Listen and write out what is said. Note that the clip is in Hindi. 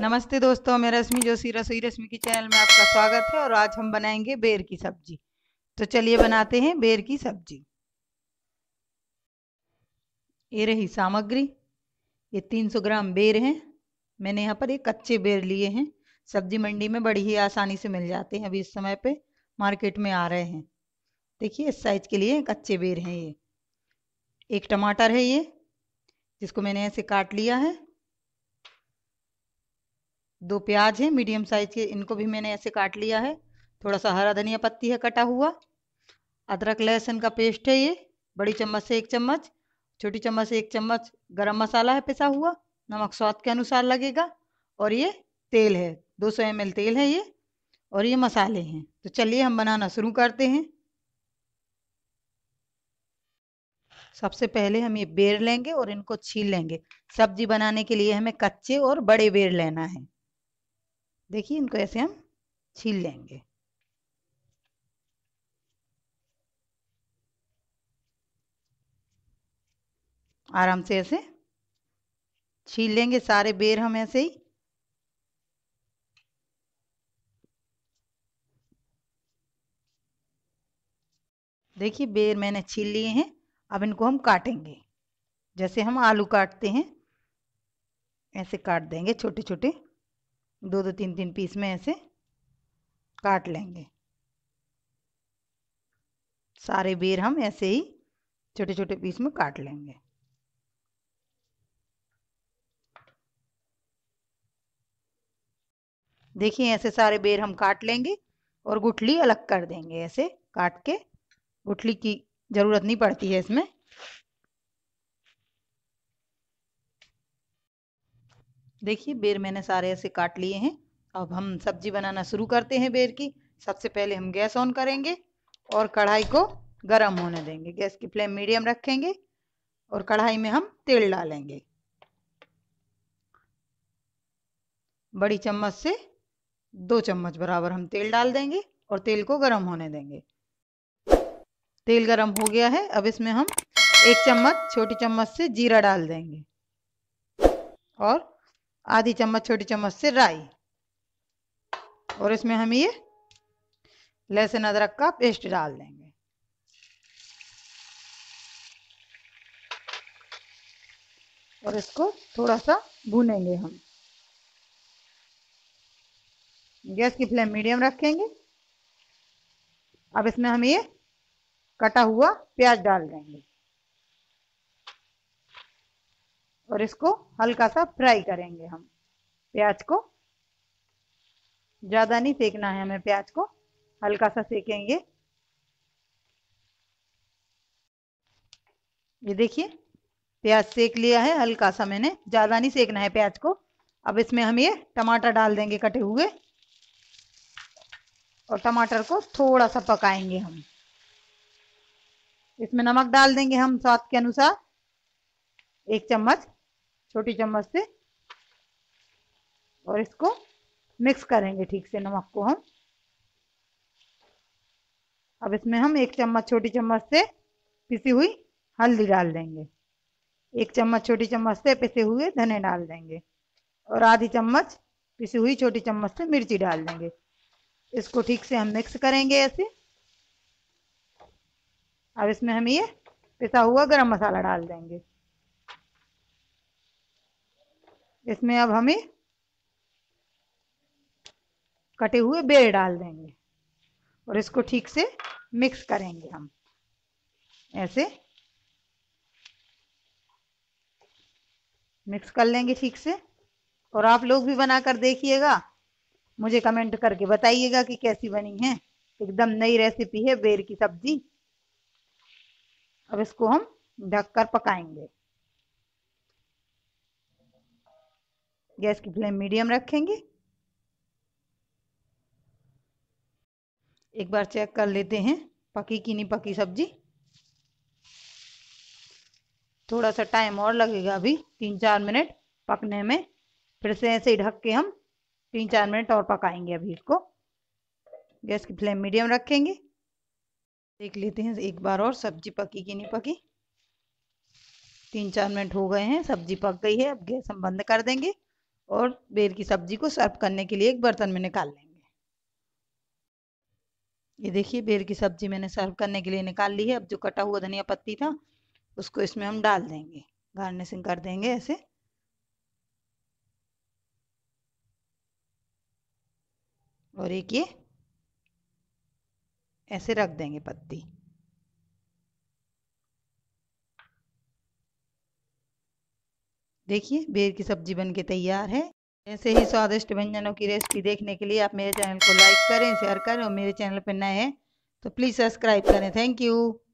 नमस्ते दोस्तों मैं रश्मि जोशी रसोई रश्मि की चैनल में आपका स्वागत है और आज हम बनाएंगे बेर की सब्जी तो चलिए बनाते हैं बेर की सब्जी ये रही सामग्री ये 300 ग्राम बेर हैं मैंने यहाँ पर एक कच्चे बेर लिए हैं सब्जी मंडी में बड़ी ही आसानी से मिल जाते हैं अभी इस समय पे मार्केट में आ रहे हैं देखिए इस साइज के लिए कच्चे बेर हैं ये एक टमाटर है ये जिसको मैंने ऐसे काट लिया है दो प्याज है मीडियम साइज के इनको भी मैंने ऐसे काट लिया है थोड़ा सा हरा धनिया पत्ती है कटा हुआ अदरक लहसुन का पेस्ट है ये बड़ी चम्मच से एक चम्मच छोटी चम्मच से एक चम्मच गरम मसाला है पिसा हुआ नमक स्वाद के अनुसार लगेगा और ये तेल है 200 सौ तेल है ये और ये मसाले हैं तो चलिए हम बनाना शुरू करते हैं सबसे पहले हम ये बेर लेंगे और इनको छील लेंगे सब्जी बनाने के लिए हमें कच्चे और बड़े बेर लेना है देखिए इनको ऐसे हम छील लेंगे आराम से ऐसे छील लेंगे सारे बेर हम ऐसे ही देखिए बेर मैंने छील लिए हैं अब इनको हम काटेंगे जैसे हम आलू काटते हैं ऐसे काट देंगे छोटे छोटे दो दो तीन तीन पीस में ऐसे काट लेंगे सारे बेर हम ऐसे ही छोटे छोटे पीस में काट लेंगे देखिए ऐसे सारे बेर हम काट लेंगे और गुठली अलग कर देंगे ऐसे काट के गुठली की ज़रूरत नहीं पड़ती है इसमें देखिए बेर मैंने सारे ऐसे काट लिए हैं अब हम सब्जी बनाना शुरू करते हैं बेर की सबसे पहले हम गैस ऑन करेंगे और कढ़ाई को गर्म होने देंगे गैस की फ्लेम मीडियम रखेंगे और कढ़ाई में हम तेल डालेंगे बड़ी चम्मच से दो चम्मच बराबर हम तेल डाल देंगे और तेल को गर्म होने देंगे तेल गरम हो गया है अब इसमें हम एक चम्मच छोटी चम्मच से जीरा डाल देंगे और आधी चम्मच छोटी चम्मच से राई और इसमें हम ये लहसुन अदरक का पेस्ट डाल देंगे और इसको थोड़ा सा भूनेंगे हम गैस की फ्लेम मीडियम रखेंगे अब इसमें हम ये कटा हुआ प्याज डाल देंगे और इसको हल्का सा फ्राई करेंगे हम प्याज को ज़्यादा नहीं सेकना है हमें प्याज को हल्का सा सेकेंगे ये देखिए प्याज सेक लिया है हल्का सा मैंने ज़्यादा नहीं सेकना है प्याज को अब इसमें हम ये टमाटर डाल देंगे कटे हुए और टमाटर को थोड़ा सा पकाएंगे हम इसमें नमक डाल देंगे हम स्वाद के अनुसार एक चम्मच छोटी चम्मच से और इसको मिक्स करेंगे ठीक से नमक को हम अब इसमें हम एक चम्मच छोटी चम्मच से पिसी हुई हल्दी डाल देंगे एक चम्मच छोटी चम्मच से पिसे हुए धने डाल देंगे और आधी चम्मच पिसी हुई छोटी चम्मच से मिर्ची डाल देंगे इसको ठीक से हम मिक्स करेंगे ऐसे अब इसमें हम ये पिसा हुआ गरम मसाला डाल देंगे इसमें अब हमें कटे हुए बेर डाल देंगे और इसको ठीक से मिक्स करेंगे हम ऐसे मिक्स कर लेंगे ठीक से और आप लोग भी बनाकर देखिएगा मुझे कमेंट करके बताइएगा कि कैसी बनी है एकदम नई रेसिपी है बेर की सब्जी अब इसको हम ढककर पकाएंगे गैस की फ्लेम मीडियम रखेंगे एक बार चेक कर लेते हैं पकी कि नहीं पकी सब्जी थोड़ा सा टाइम और लगेगा अभी तीन चार मिनट पकने में फिर से ऐसे ही ढक के हम तीन चार मिनट और पकाएंगे अभी इसको गैस की फ्लेम मीडियम रखेंगे देख लेते हैं एक बार और सब्जी पकी कि नहीं पकी तीन चार मिनट हो गए हैं सब्जी पक गई है अब गैस हम बंद कर देंगे और बेर की सब्जी को सर्व करने के लिए एक बर्तन में निकाल लेंगे ये देखिए बेर की सब्जी मैंने सर्व करने के लिए निकाल ली है अब जो कटा हुआ धनिया पत्ती था उसको इसमें हम डाल देंगे गार्निशिंग कर देंगे ऐसे और एक ये ऐसे रख देंगे पत्ती देखिए बेर की सब्जी बन के तैयार है ऐसे ही स्वादिष्ट व्यंजनों की रेसिपी देखने के लिए आप मेरे चैनल को लाइक करें शेयर करें और मेरे चैनल पर नए हैं तो प्लीज़ सब्सक्राइब करें थैंक यू